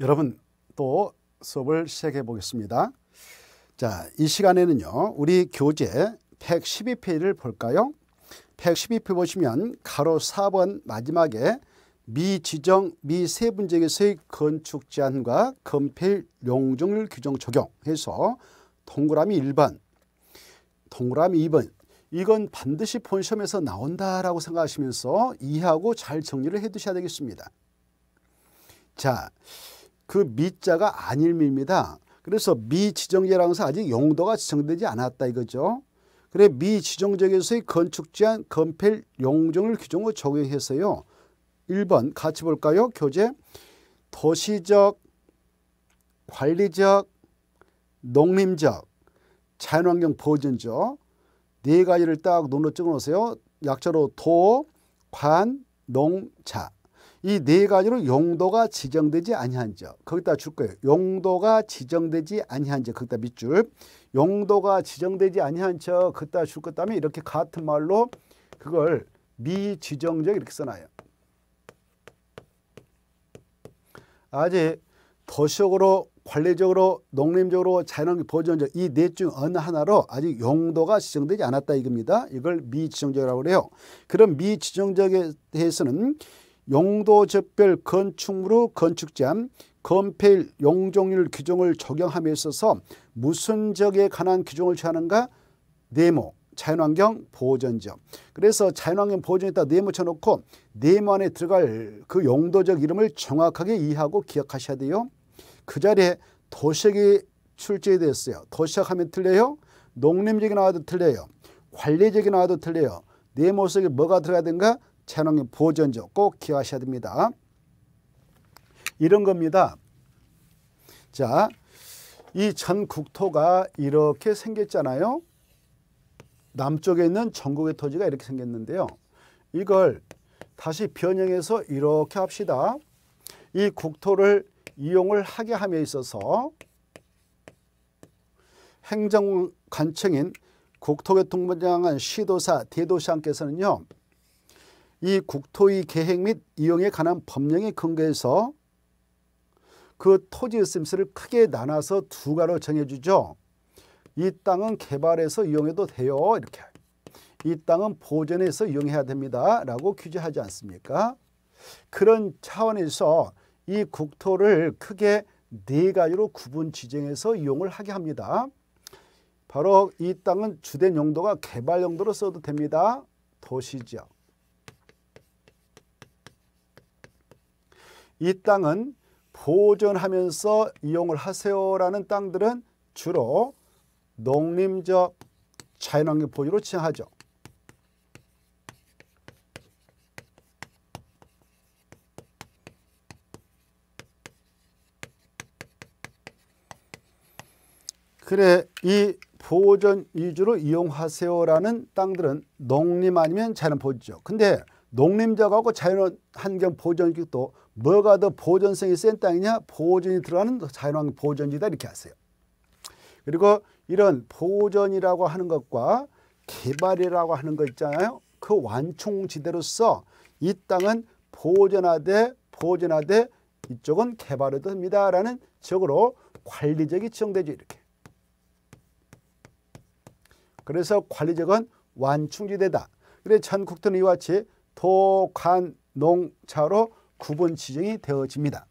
여러분 또 수업을 시작해 보겠습니다. 자, 이 시간에는요. 우리 교재 112페이지를 볼까요? 112페이지 보시면 가로 4번 마지막에 미지정 미세분쟁에서의 건축 제한과 건폐율 용적률 규정 적용해서 동그라미 1번, 동그라미 2번 이건 반드시 본 시험에서 나온다라고 생각하시면서 이해하고 잘 정리를 해 두셔야 되겠습니다. 자, 그 미자가 안일미입니다. 그래서 미지정제라면서 아직 용도가 지정되지 않았다 이거죠. 그래 미지정제에서의 건축제한 건폐 용종을 규정으로 적용해서요. 1번 같이 볼까요? 교재 도시적, 관리적, 농림적, 자연환경 보존적 네 가지를 딱 눈으로 찍어놓으세요. 약자로 도, 관, 농, 자. 이네 가지로 용도가 지정되지 아니한 적 거기다 줄 거예요. 용도가 지정되지 아니한 적 거기다 밑줄 용도가 지정되지 아니한 적 거기다 줄것 다음에 이렇게 같은 말로 그걸 미지정적 이렇게 써놔요. 아직 도시적으로 관례적으로 농림적으로 자연환경 보존적 이 네 중 어느 하나로 아직 용도가 지정되지 않았다 이겁니다. 이걸 미지정적이라고 그요 그럼 미지정적에 대해서는 용도적별 건축물의 건축 제한, 건폐율, 용적률 규정을 적용함에 있어서 무슨 적에 관한 규정을 취하는가? 네모, 자연환경 보존점 그래서 자연환경 보존에다 네모 쳐놓고 네모 안에 들어갈 그 용도적 이름을 정확하게 이해하고 기억하셔야 돼요. 그 자리에 도시계획 출제됐어요 도시학 하면 틀려요. 농림적이 나와도 틀려요. 관리적이 나와도 틀려요. 네모 속에 뭐가 들어가든가 채널의 보존조 꼭 기억하셔야 됩니다. 이런 겁니다. 자, 이 전 국토가 이렇게 생겼잖아요. 남쪽에 있는 전국의 토지가 이렇게 생겼는데요. 이걸 다시 변형해서 이렇게 합시다. 이 국토를 이용을 하게 함에 있어서 행정관청인 국토교통부장관 시도사, 대도시장께서는요. 이 국토의 계획 및 이용에 관한 법령에 근거해서 그 토지 쓰임새를 크게 나눠서 두 가로 정해주죠. 이 땅은 개발해서 이용해도 돼요. 이렇게. 이 땅은 보존해서 이용해야 됩니다. 라고 규제하지 않습니까? 그런 차원에서 이 국토를 크게 네 가지로 구분 지정해서 이용을 하게 합니다. 바로 이 땅은 주된 용도가 개발 용도로 써도 됩니다. 도시지역, 이 땅은 보존하면서 이용을 하세요라는 땅들은 주로 농림적 자연환경 보유로 지하죠 그래 이 보존 위주로 이용하세요라는 땅들은 농림 아니면 자연 보유죠. 근데 농림작하고 자연환경 보존기도 뭐가 더보존성이센 땅이냐 보전이 들어가는 자연환경 보전지다 이렇게 하세요. 그리고 이런 보전이라고 하는 것과 개발이라고 하는 거 있잖아요. 그 완충지대로서 이 땅은 보전하되 보전하되 이쪽은 개발을 듭니다라는 지으로 관리적이 지정되죠 이렇게. 그래서 관리적은 완충지대다. 그래 전국토는 이와 같이 도, 관, 농, 차로 구분 지정이 되어집니다.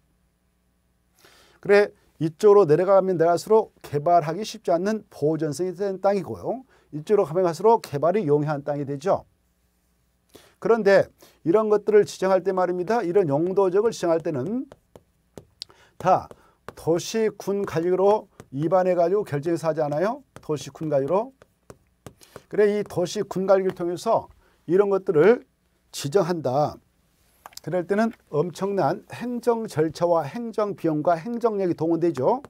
그래 이쪽으로 내려가면 내갈수록 개발하기 쉽지 않는 보전성이 된 땅이고요. 이쪽으로 가면 갈수록 개발이 용이한 땅이 되죠. 그런데 이런 것들을 지정할 때 말입니다. 이런 용도적을 지정할 때는 다 도시 군 관리로 입안해 가지고 결정해서 하지 않아요? 도시 군 관리로. 그래 이 도시 군 관리를 통해서 이런 것들을 지정한다. 그럴 때는 엄청난 행정 절차와 행정 비용과 행정력이 동원되죠.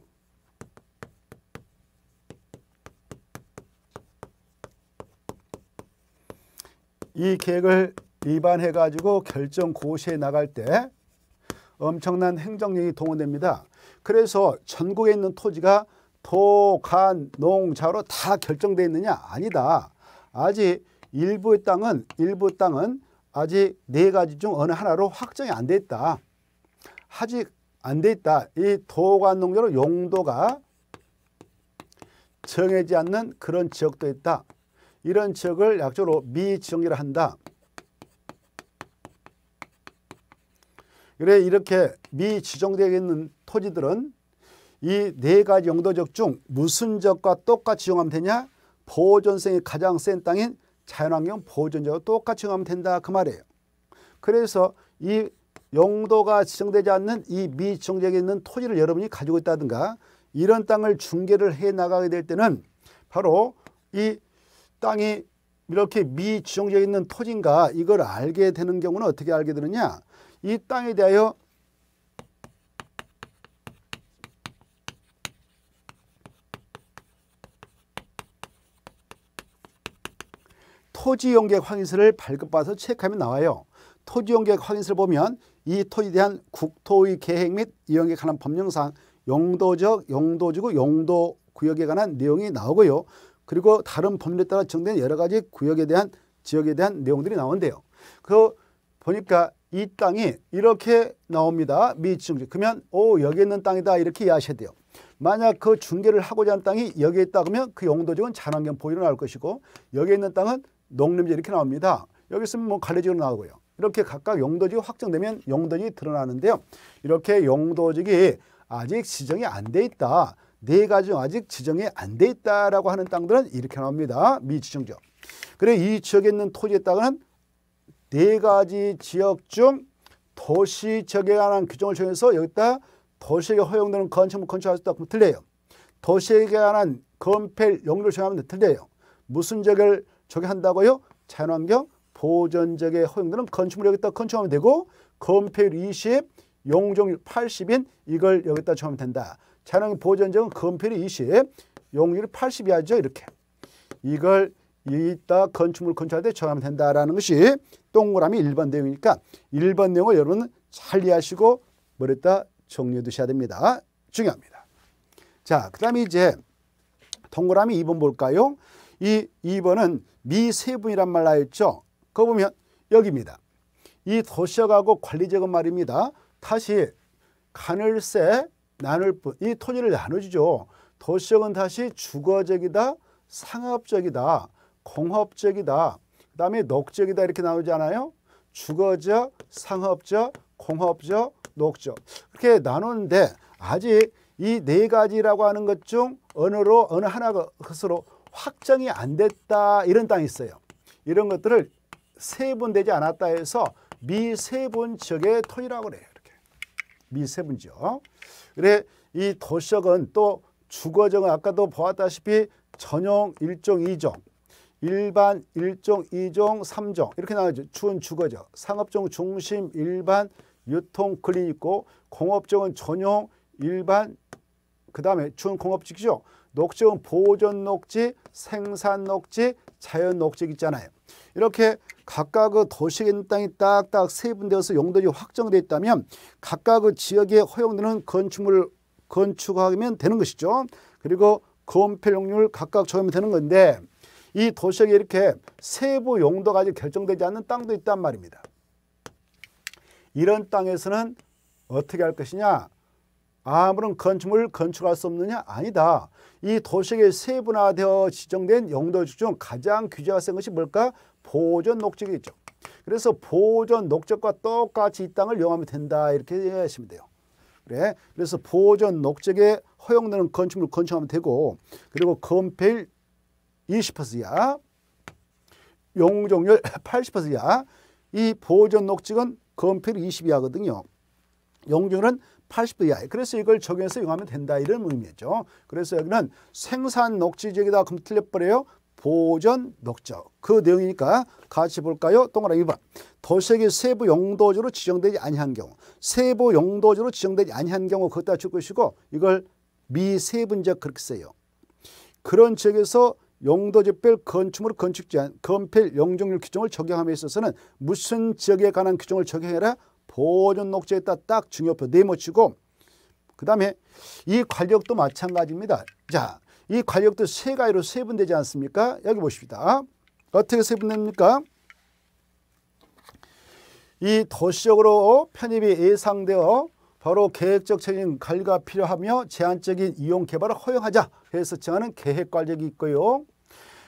이 계획을 위반해 가지고 결정 고시에 나갈 때 엄청난 행정력이 동원됩니다. 그래서 전국에 있는 토지가 도, 간, 농, 자로 다 결정되어 있느냐? 아니다. 아직 일부 땅은 일부 땅은 아직 네 가지 중 어느 하나로 확정이 안돼 있다. 아직 안돼다이 도관 농지로 용도가 정해지 않는 그런 지역도 있다. 이런 지역을 약적으로 미지역이라 한다. 그래 이렇게 미지정되어 있는 토지들은 이 네 가지 용도적 중 무슨 적과 똑같이 이용하면 되냐? 보존성이 가장 센 땅인 자연환경 보존제와 똑같이 가면 된다 그 말이에요. 그래서 이 용도가 지정되지 않는 이 미지정지역에 있는 토지를 여러분이 가지고 있다든가 이런 땅을 중개를 해 나가게 될 때는 바로 이 땅이 이렇게 미지정지역에 있는 토지인가 이걸 알게 되는 경우는 어떻게 알게 되느냐 이 땅에 대하여 토지용객 확인서를 발급받아서 체크하면 나와요. 토지용객 확인서를 보면 이 토지에 대한 국토의 계획 및 이용에 관한 법령상 용도적, 용도지구, 용도구역에 관한 내용이 나오고요. 그리고 다른 법률에 따라 정된 여러 가지 구역에 대한 지역에 대한 내용들이 나오는데요. 그 보니까 이 땅이 이렇게 나옵니다. 미중지 그러면 오 여기 있는 땅이다 이렇게 이해하셔야 돼요. 만약 그 중계를 하고자 하는 땅이 여기에 있다 그러면 그 용도적은 자환경 연 보유로 나올 것이고 여기에 있는 땅은 농림지 이렇게 나옵니다. 여기 있으면 뭐 관리지로 나오고요. 이렇게 각각 용도지가 확정되면 용도지 드러나는데요. 이렇게 용도지기 아직 지정이 안 돼 있다. 네 가지 아직 지정이 안 돼 있다라고 하는 땅들은 이렇게 나옵니다. 미지정지 그래 이 지역에 있는 토지의 땅은 네 가지 지역 중 도시 지역에 관한 규정을 정해서 여기다 도시에 허용되는 건축물 건축할 수 있다. 그럼 틀려요. 도시에 관한 건폐 용도를 정하면 틀려요. 무슨 지역을 저게 한다고요? 자연환경 보전적의 허용되는 건축물 여기다 건축하면 되고 건폐율 20, 용적률 80인 이걸 여기다 적으면 된다. 자연환경 보전적은 건폐율 20, 용률 80 이하죠. 이렇게. 이걸 이따 건축물 건축할 때 정하면 된다라는 것이 동그라미 1번 내용이니까 1번 내용을 여러분 잘 이해하시고 머리에다 정리해 두셔야 됩니다. 중요합니다. 자, 그 다음에 이제 동그라미 2번 볼까요? 이 2번은 미세분이란 말 나있죠. 그거 보면 여기입니다. 이 도시역하고 관리적은 말입니다. 다시 가늘세 나눌 뿐, 이 토지를 나눠주죠. 도시역은 다시 주거적이다, 상업적이다, 공업적이다, 그 다음에 녹적이다 이렇게 나오잖아요. 주거적, 상업적, 공업적, 녹적. 이렇게 나누는데 아직 이 네 가지라고 하는 것 중 어느로 어느 하나 그, 것으로 확정이 안 됐다 이런 땅이 있어요. 이런 것들을 세분되지 않았다 해서 미세분 지역의 토지라고 그래요. 이렇게 미세분 지역. 그래 이 도시역은 또 주거정은 아까도 보았다시피 전용 일종이종 일반 일종이종삼종 이렇게 나와죠. 있추 주거적, 상업종 중심 일반 유통 클린 있고 공업종은 전용 일반 그 다음에 추 공업직이죠. 녹지는 보존 녹지, 생산 녹지, 자연 녹지 있잖아요. 이렇게 각각의 그 도시인 땅이 딱딱 세분되어서 용도지 확정돼 있다면 각각의 그 지역에 허용되는 건축물을 건축하면 되는 것이죠. 그리고 건폐용률 각각 적용이 되는 건데 이 도시에 이렇게 세부 용도가 아직 결정되지 않는 땅도 있단 말입니다. 이런 땅에서는 어떻게 할 것이냐? 아무런 건축물 건축할 수 없느냐? 아니다. 이도시계 세분화되어 지정된 영도지 중 가장 규제가 센 것이 뭘까? 보존 녹지겠죠. 그래서 보존 녹적과 똑같이 이 땅을 이용하면 된다 이렇게 이해하시면 돼요. 그래. 그래서 보존 녹적에 허용되는 건축물 건축하면 되고 그리고 건폐20%이 용종률 80%이이 보존 녹지은 건폐20이거든요 용종률은 80도 이하에 그래서 이걸 적용해서 이용하면 된다 이런 의미죠. 그래서 여기는 생산 녹지 지역에다 그럼 틀려버려요. 보전 녹적 그 내용이니까 같이 볼까요? 동그라미 2번 도시의 세부 용도지로 지정되지 아니한 경우 세부 용도지로 지정되지 아니한 경우 그것다 줄 것이고 이걸 미세분적 그렇게 써요. 그런 지역에서 용도지별 건축물 건축 지한건필 용적률 규정을 적용함에 있어서는 무슨 지역에 관한 규정을 적용해라 보존 녹지에다딱 중요표 네모치고 그 다음에 이 관력도 마찬가지입니다. 자, 이 관력도 세 가지로 세분되지 않습니까? 여기 보십니다. 어떻게 세분됩니까? 이 도시적으로 편입이 예상되어 바로 계획적 책임 관리가 필요하며 제한적인 이용 개발을 허용하자 해서 정하는 계획 관력이 있고요.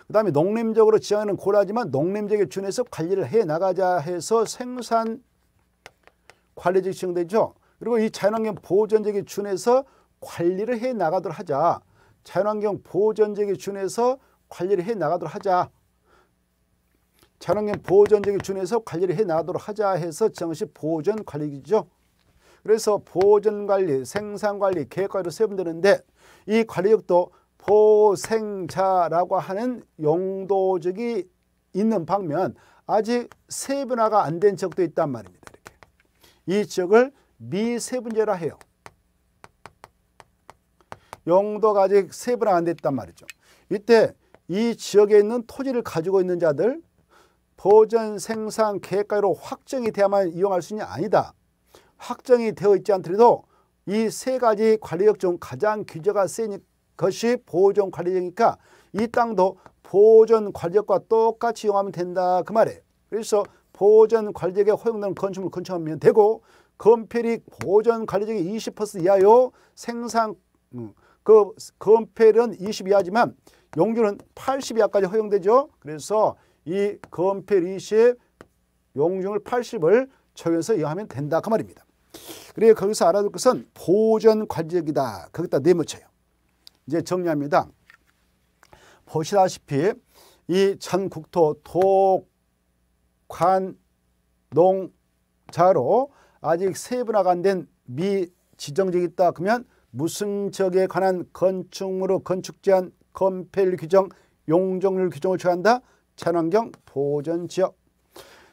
그 다음에 농림적으로 지향하는 고라지만 농림적인 준해서 관리를 해나가자 해서 생산 관리직 시행되죠. 그리고 이 자연환경 보호전쟁의 준에서 관리를 해 나가도록 하자. 자연환경 보호전쟁의 준에서 관리를 해 나가도록 하자. 자연환경 보호전쟁의 준에서 관리를 해 나가도록 하자 해서 지정시 보호전 관리기죠. 그래서 보호전 관리, 생산 관리, 계획 관리로 세분 되는데 이 관리역도 보생자라고 하는 용도적이 있는 방면 아직 세분화가 안 된 적도 있단 말입니다. 이 지역을 미세분제라 해요. 영도가 아직 세분 안 됐단 말이죠. 이때 이 지역에 있는 토지를 가지고 있는 자들 보전 생산 계획가로 확정이 되야만 이용할 수 있는 아니다. 확정이 되어 있지 않더라도 이 세 가지 관리역 중 가장 규제가 세 것이 보존 관리역이니까 이 땅도 보존 관리역과 똑같이 이용하면 된다 그 말이에요. 그래서 보전 관리지역에 허용되는 건축물 건축하면 되고 건폐율이 보전 관리적역의20% 이하요 생산 음, 그 건폐율은 20 이하지만 용률은 80 이하까지 허용되죠. 그래서 이 건폐율 20용을 80을 적용해서 이용하면 된다 그 말입니다. 그리고 거기서 알아둘 것은 보전 관리적이다 거기다 네모쳐요. 이제 정리합니다. 보시다시피 이 전국토 독 관, 농, 자로 아직 세분화가 안 된 미지정지역이 있다 그러면 무슨 지역에 관한 건축물로 건축 제한, 건폐율 규정, 용적률 규정을 취한다. 자연환경 보전 지역.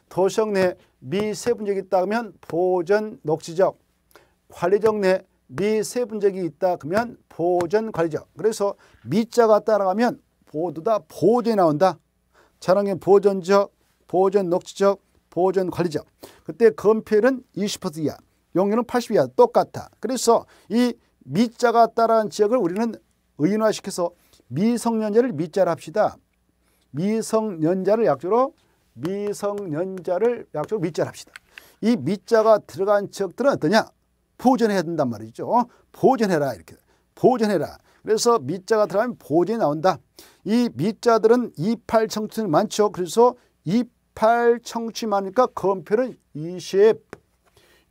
도시역 내 미세분적이 있다 그러면 보전 녹지적. 관리적 내 미세분적이 있다 그러면 보전 관리적. 그래서 미자가 따라가면 모두 다 보전이 나온다. 자연환 보전 지역, 보존 녹지적, 보존 관리적. 그때 건폐율은 20% 이하, 용량은80 이하 똑같아. 그래서 이 미자가 따라한 지역을 우리는 의인화시켜서 미성년자를 미자를 합시다. 미성년자를 약조로 미성년자를 약조로 미자를 합시다. 이 미자가 들어간 지역들은 어떠냐? 보존해야 된단 말이죠. 보존해라 이렇게. 보존해라. 그래서 미자가 들어가면 보존이 나온다. 이 미자들은 28청춘이 많죠. 그래서 2 8 청취 많으니까 건표는 20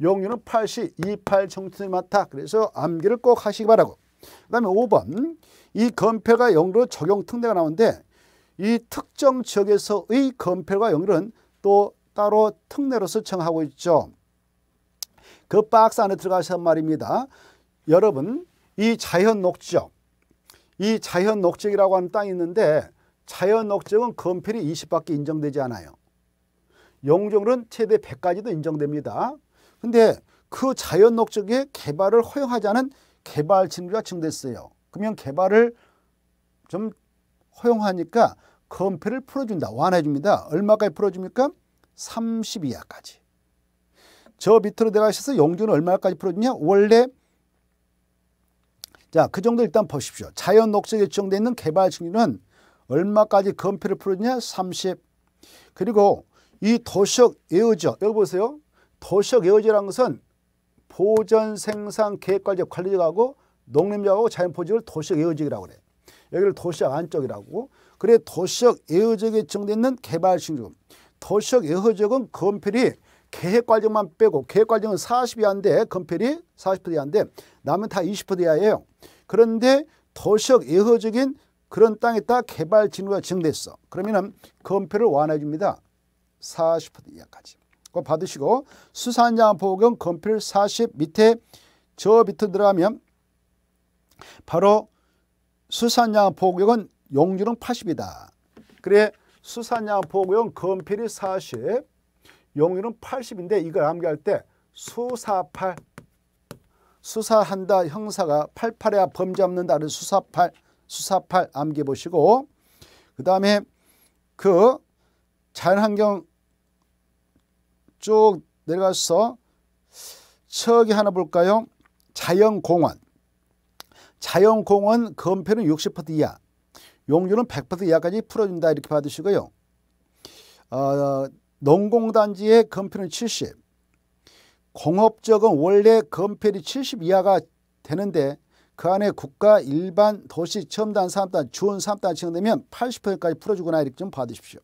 용유는 80 28 청취 많다 그래서 암기를 꼭 하시기 바라고 그 다음에 5번 이 건폐가 영로 적용 특례가 나오는데 이 특정 지역에서의 건폐와 영률은 또 따로 특례로서 정하고 있죠. 그 박스 안에 들어가서 말입니다. 여러분 이 자연 녹지역 이 자연 녹지역이라고 하는 땅이 있는데 자연 녹지역은 건폐율이 20밖에 인정되지 않아요. 영종은 최대 1 0 0까지도 인정됩니다. 근데 그 자연 녹적의 개발을 허용하지 않은 개발 징조가 증대했어요 그러면 개발을 좀 허용하니까 건폐를 풀어준다. 완화해줍니다. 얼마까지 풀어줍니까? 30 이하까지. 저 밑으로 내가셔서 용주은 얼마까지 풀어주냐? 원래 자, 그 정도 일단 보십시오. 자연 녹색에 지정되어 있는 개발 징조는 얼마까지 건폐를 풀어주냐? 30. 그리고 이 도시역 예우지역, 여기 보세요. 도시역 예우지라는 것은 보전 생산 계획관리 관리적하고 농림지하고 자연포지를 도시역 예우지역이라고 그래. 여기를 도시역 안쪽이라고. 그래 도시역 예우지역에 지정돼 있는 개발신금. 도시역 예우지은 건필이 계획관리만 빼고 계획관리은 40 이하인데 건필이 40% 이하인데 남은 다 20% 이하예요. 그런데 도시역 예허적인 그런 땅에 따 개발 진로가 지정됐어. 그러면은 건폐를 완화해 줍니다. 40% 이하까지 그거 받으시고 수산장 보건 건필 40 밑에 저 밑에 들어가면 바로 수산양 보호은 용주는 80이다. 그래 수산양 보구역 건필이 40, 용유는 80인데 이걸 암기할 때 수사팔, 수사한다 형사가 88에야 범죄 는다를 수사팔, 수사팔 암기해 보시고 그 다음에 그 자연환경 쭉 내려가서 저기 하나 볼까요? 자연공원. 자연공원 건폐는 60% 이하, 용률은 100% 이하까지 풀어준다 이렇게 받으시고요. 어, 농공단지의 건폐는 70, 공업적은 원래 건폐율이 70 이하가 되는데 그 안에 국가 일반 도시 첨단 산업단 주원 산업단 지정되면 80%까지 풀어주거나 이렇게 좀 받으십시오.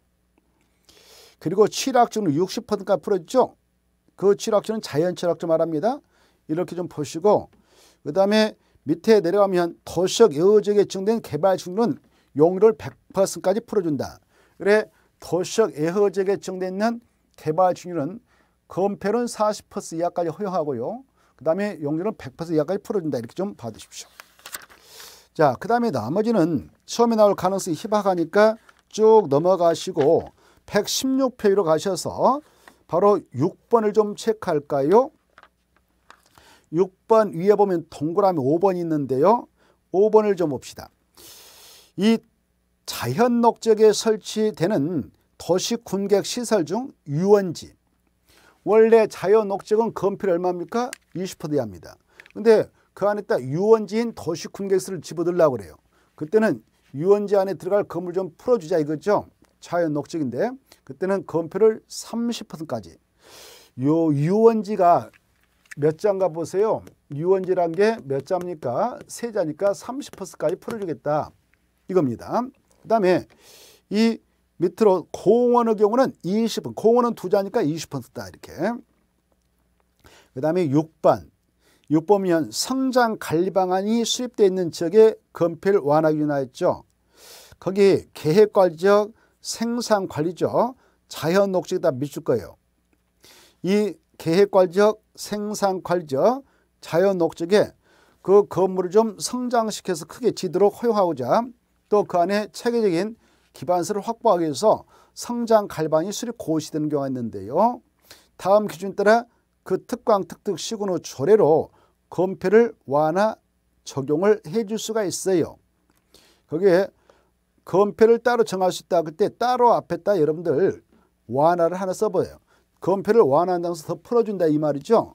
그리고 7학증은 60%가 풀어지죠. 그7학증은 자연 7학증 말합니다. 이렇게 좀 보시고 그 다음에 밑에 내려가면 도시적 예외적에 증된 개발증은 용률 100%까지 풀어준다. 그래 도시적 예외적에 증된 개발증률은 건폐율40% 이하까지 허용하고요. 그 다음에 용률은 100% 이하까지 풀어준다. 이렇게 좀 봐두십시오. 자, 그 다음에 나머지는 처음에 나올 가능성이 희박하니까 쭉 넘어가시고 116페이로 가셔서 바로 6번을 좀 체크할까요? 6번 위에 보면 동그라미 5번이 있는데요. 5번을 좀 봅시다. 이 자연 녹적에 설치되는 도시 군객 시설 중 유원지. 원래 자연 녹적은 건필 폐 얼마입니까? 20%대합니다. 근데 그 안에 딱 유원지인 도시 군객수를 집어들려고 그래요. 그때는 유원지 안에 들어갈 건물 좀 풀어주자 이거죠. 차연 녹즙인데 그때는 건표를 30%까지 요 유원지가 몇 장가 보세요. 유원지란 게 몇 자입니까? 세 자니까 30%까지 풀어주겠다. 이겁니다. 그 다음에 이 밑으로 공원의 경우는 20분, 공원은 두 자니까 20%다 이렇게. 그 다음에 6번, 6번이면 성장 관리 방안이 수립되어 있는 지역의 건폐완화기 위하였죠. 거기 계획 관리적 생산 관리죠. 자연 녹지에다 미칠 거예요. 이 계획관리적 생산관리적 자연 녹지에 그 건물을 좀 성장시켜서 크게 지도록 허용하고자 또 그 안에 체계적인 기반서를 확보하기 위해서 성장 갈반이 수리 고시되는 경우가 있는데요. 다음 기준 따라 그 특강 특특 시군 후 조례로 건폐를 완화 적용을 해줄 수가 있어요. 거기에 검폐를 따로 정할 수 있다. 그때 따로 앞에다 여러분들 완화를 하나 써보세요. 건폐를 완화한다면서 더 풀어준다 이 말이죠.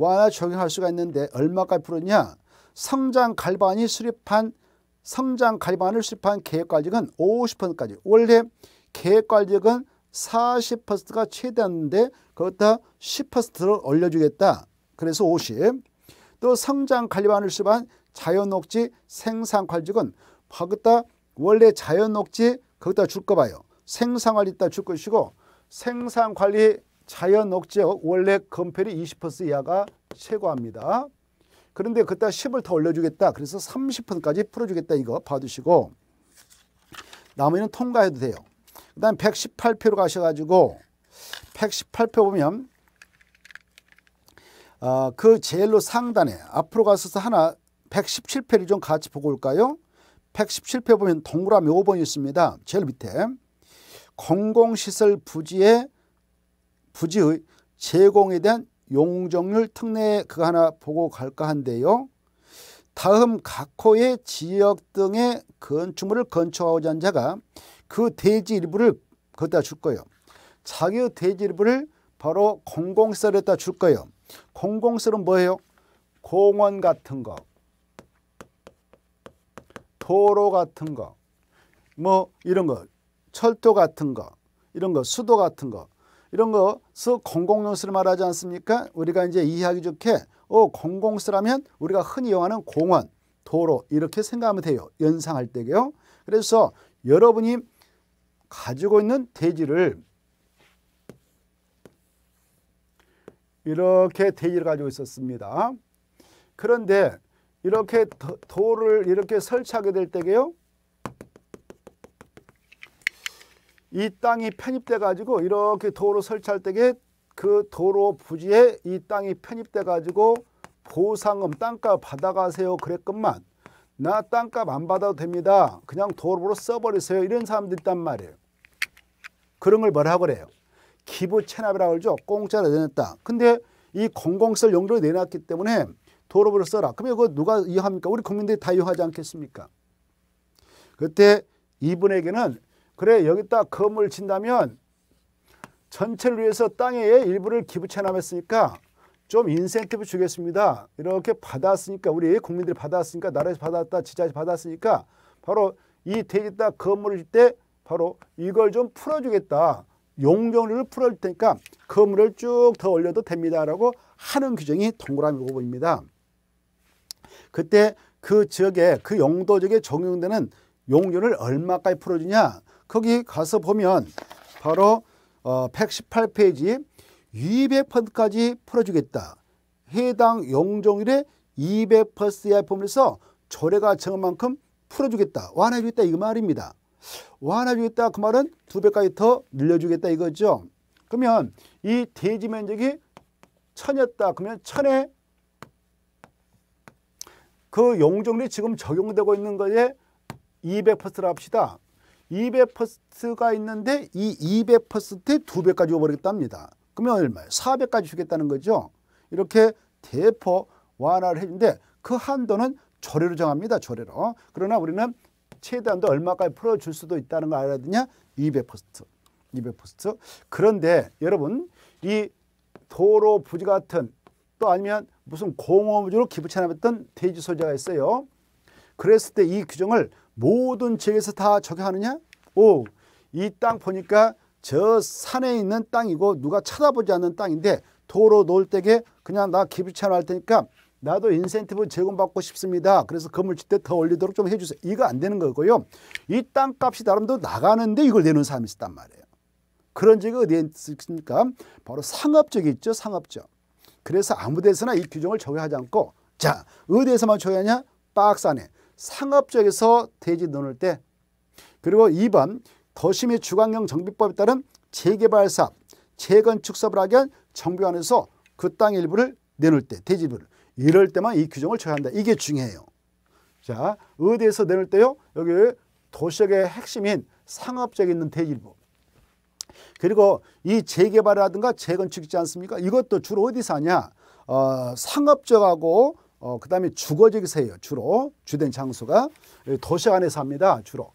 완화 적용할 수가 있는데 얼마까지 풀었냐. 성장 갈반이 수립한 성장 갈반을 수립한 계획관리은 50%까지 원래 계획관리은 40%가 최대한데 거기다 10%를 올려주겠다. 그래서 50. 또 성장 관반을 수반 자연녹지 생산 관직은 거기다 원래 자연 녹지 거기다 줄 거 봐요. 생산관리다 있줄 것이고 생산관리 자연 녹지 원래 건폐율이 20% 이하가 최고합니다. 그런데 그때 10을 더 올려주겠다. 그래서 30%까지 풀어주겠다 이거 봐두시고 나머지는 통과해도 돼요. 그 다음 118표로 가셔가지고 118표 보면 어, 그 제일로 상단에 앞으로 가서 하나 117표를 좀 같이 보고 올까요? 117표 보면 동그라미 5번이 있습니다. 제일 밑에 공공시설 부지의 부지의 제공에 대한 용적률 특례 그거 하나 보고 갈까 한데요. 다음 각호의 지역 등의 건축물을 건축하고자 한 자가 그 대지 일부를 거기다 줄 거예요. 자기의 대지 일부를 바로 공공시설에다 줄 거예요. 공공시설은 뭐예요? 공원 같은 거, 도로 같은 거, 뭐 이런 거, 철도 같은 거, 이런 거, 수도 같은 거, 이런 거 공공용수를 말하지 않습니까? 우리가 이제 이해하기 좋게 어, 공공수라면 우리가 흔히 이용하는 공원, 도로 이렇게 생각하면 돼요. 연상할 때게요. 그래서 여러분이 가지고 있는 대지를 이렇게 대지를 가지고 있었습니다. 그런데 이렇게 도, 돌을 이렇게 설치하게 될 때게요. 이 땅이 편입돼 가지고 이렇게 도로 설치할 때게 그 도로 부지에 이 땅이 편입돼 가지고 보상금 땅값 받아가세요 그랬건만 나 땅값 안 받아도 됩니다. 그냥 도로로 써버리세요. 이런 사람도 있단 말이에요. 그런 걸 뭐라 그래요? 기부 체납이라고 그러죠. 공짜로 내놨다. 근데 이 공공설 용도로 내놨기 때문에 도로를 써라. 그러면 그거 누가 이해합니까? 우리 국민들이 다 이해하지 않겠습니까? 그때 이분에게는 그래 여기다 검을 친다면 전체를 위해서 땅에 일부를 기부채납했으니까 좀 인센티브 주겠습니다. 이렇게 받았으니까 우리 국민들이 받았으니까 나라에서 받았다 지자에 받았으니까 바로 이 대지다 건물을 때 바로 이걸 좀 풀어주겠다. 용적률을 풀어줄 테니까 건물을 쭉 더 올려도 됩니다라고 하는 규정이 동그라미 5번입니다. 그때 그 지역에 그용도 지역에 적용되는 용료를 얼마까지 풀어주냐 거기 가서 보면 바로 어, 118페이지 200%까지 풀어주겠다. 해당 용종률의 200%의 범위에서 조례가 정한 만큼 풀어주겠다. 완화해주겠다 이 말입니다. 완화해주겠다 그 말은 두 배까지 더 늘려주겠다 이거죠. 그러면 이 대지 면적이 천이었다. 그러면 천에 그 용적률이 지금 적용되고 있는 거에 200%라 합시다. 200%가 있는데 이 200%에 2배까지 줘버리겠답니다. 그러면 얼마예요? 4배까지 주겠다는 거죠. 이렇게 대포 완화를 해는데그 한도는 조례로 정합니다. 조례로. 그러나 우리는 최대한도 얼마까지 풀어줄 수도 있다는 걸 알아야 되냐? 200%. 200%. 그런데 여러분 이 도로 부지 같은 또 아니면 무슨 공업으로 기부 채납했던 대지 소재가 있어요. 그랬을 때 이 규정을 모든 지역에서 다 적용하느냐? 오, 이 땅 보니까 저 산에 있는 땅이고 누가 쳐다보지 않는 땅인데 도로 놀대게 그냥 나 기부 체납할 테니까 나도 인센티브 제공받고 싶습니다. 그래서 건물질 때더 올리도록 좀 해주세요. 이거 안 되는 거고요. 이 땅값이 나름대 나가는데 이걸 내는 사람이 있단 말이에요. 그런 적이 어디에 있습니까? 바로 상업적이 있죠. 상업적. 그래서 아무 데서나 이 규정을 적용하지 않고 자 어디에서만 적용하냐 박스 안에 상업적에서 대지 넣을 때 그리고 2번 도심의 주관경 정비법에 따른 재개발 사업, 재건축 사업을 하기 위한 정비 안에서 그 땅 일부를 내놓을 때, 대지 일부를 이럴 때만 이 규정을 적용한다. 이게 중요해요. 자, 어디에서 내놓을 때요? 여기 도시의 핵심인 상업적에 있는 대지 일부 그리고 이 재개발이라든가 재건축이지 않습니까? 이것도 주로 어디서 하냐? 어, 상업적하고 어, 그 다음에 주거지에서 해요. 주로 주된 장소가 도시 안에서 합니다. 주로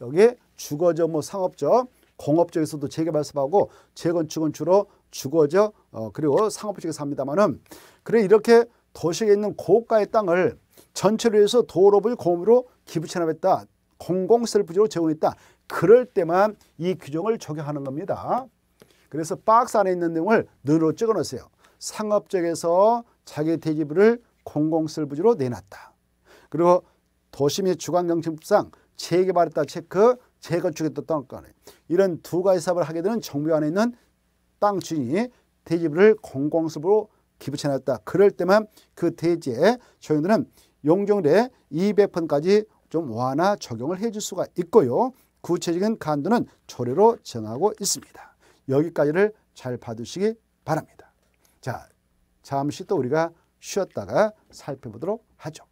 여기 주거적, 뭐 상업적, 공업적에서도 재개발 사업하고 재건축은 주로 주거적 어, 그리고 상업적에서 합니다만은 그래 이렇게 도시에 있는 고가의 땅을 전체로 해서 도로부지 공업으로 기부 체납했다. 공공세 부지로 제공했다. 그럴 때만 이 규정을 적용하는 겁니다. 그래서 박스 안에 있는 내용을 눈으로 찍어 놓으세요. 상업적에서 자기 대지부를 공공쓸 부지로 내놨다. 그리고 도심의 주관경책법상 재개발했다 체크, 재건축했다 땅거에 이런 두 가지 사업을 하게 되는 정부 안에 있는 땅 주인이 대지부를 공공습으로 기부채놨다. 그럴 때만 그 대지에 저희들은 용적률의 200%까지 좀 완화 적용을 해줄 수가 있고요. 구체적인 간도는 조례로 정하고 있습니다. 여기까지를 잘 봐두시기 바랍니다. 자, 잠시 또 우리가 쉬었다가 살펴보도록 하죠.